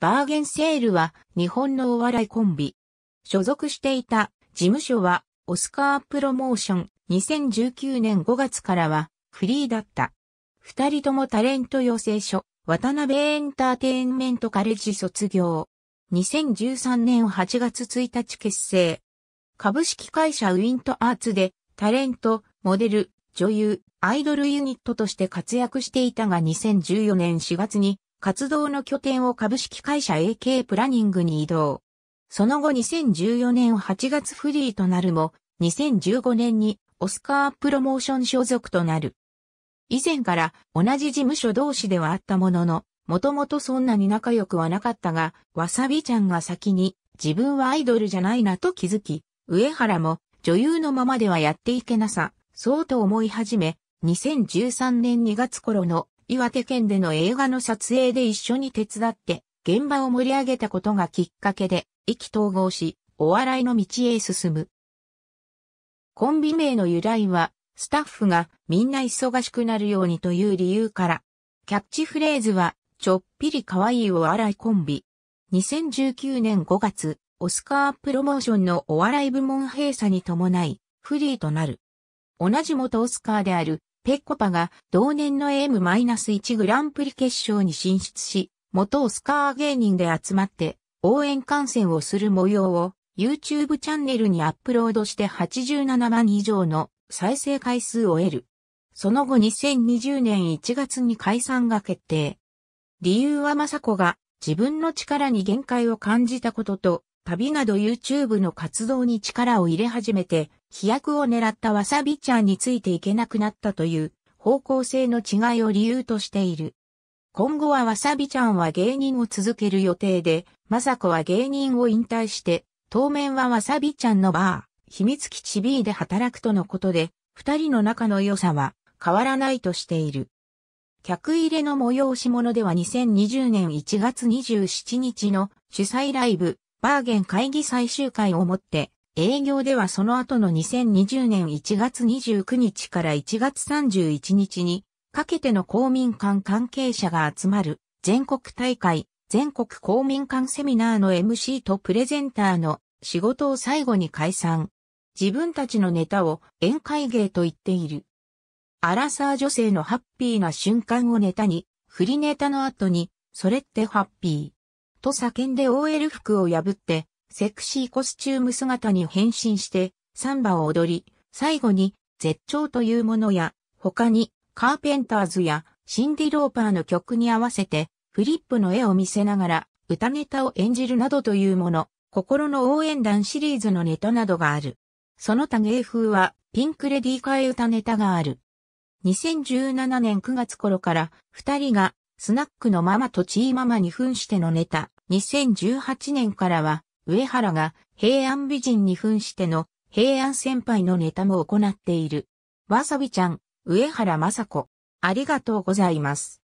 バーゲンセールは日本のお笑いコンビ。所属していた事務所はオスカープロモーション2019年5月からはフリーだった。二人ともタレント養成所渡辺エンターテインメントカレッジ卒業。2013年8月1日結成。株式会社ウィントアーツでタレント、モデル、女優、アイドルユニットとして活躍していたが2014年4月に活動の拠点を株式会社 AK プラニングに移動。その後2014年8月フリーとなるも、2015年にオスカープロモーション所属となる。以前から同じ事務所同士ではあったものの、もともとそんなに仲良くはなかったが、わさびちゃんが先に自分はアイドルじゃないなと気づき、上原も女優のままではやっていけなさ、そうと思い始め、2013年2月頃の岩手県での映画の撮影で一緒に手伝って、現場を盛り上げたことがきっかけで、意気投合し、お笑いの道へ進む。コンビ名の由来は、スタッフがみんな忙しくなるようにという理由から、キャッチフレーズは、ちょっぴり可愛いお笑いコンビ。2019年5月、オスカープロモーションのお笑い部門閉鎖に伴い、フリーとなる。同じ元オスカーであるペッコパが同年の m 1グランプリ決勝に進出し、元スカー芸人で集まって応援観戦をする模様を YouTube チャンネルにアップロードして87万以上の再生回数を得る。その後2020年1月に解散が決定。理由は雅子が自分の力に限界を感じたことと、旅など YouTube の活動に力を入れ始めて、飛躍を狙ったわさびちゃんについていけなくなったという方向性の違いを理由としている。今後はわさびちゃんは芸人を続ける予定で、まさこは芸人を引退して、当面はわさびちゃんのバー、秘密基地 B で働くとのことで、二人の仲の良さは変わらないとしている。客入れの催し物では2020年1月27日の主催ライブ、バーゲン会議最終回をもって、営業ではその後の2020年1月29日から1月31日にかけての公民館関係者が集まる全国大会、全国公民館セミナーの MC とプレゼンターの仕事を最後に解散。自分たちのネタを宴会芸と言っている。アラサー女性のハッピーな瞬間をネタに、振りネタの後に、それってハッピー。と叫んで OL 服を破って、セクシーコスチューム姿に変身して、サンバを踊り、最後に、絶頂というものや、他に、カーペンターズや、シンディ・ローパーの曲に合わせて、フリップの絵を見せながら、歌ネタを演じるなどというもの、心の応援団シリーズのネタなどがある。その他芸風は、ピンクレディー替え歌ネタがある。2017年9月頃から、二人が、スナックのママとチーママに扮してのネタ、2018年からは、上原が平安美人に扮しての平安先輩のネタも行っている。わさびちゃん、上原雅子。ありがとうございます。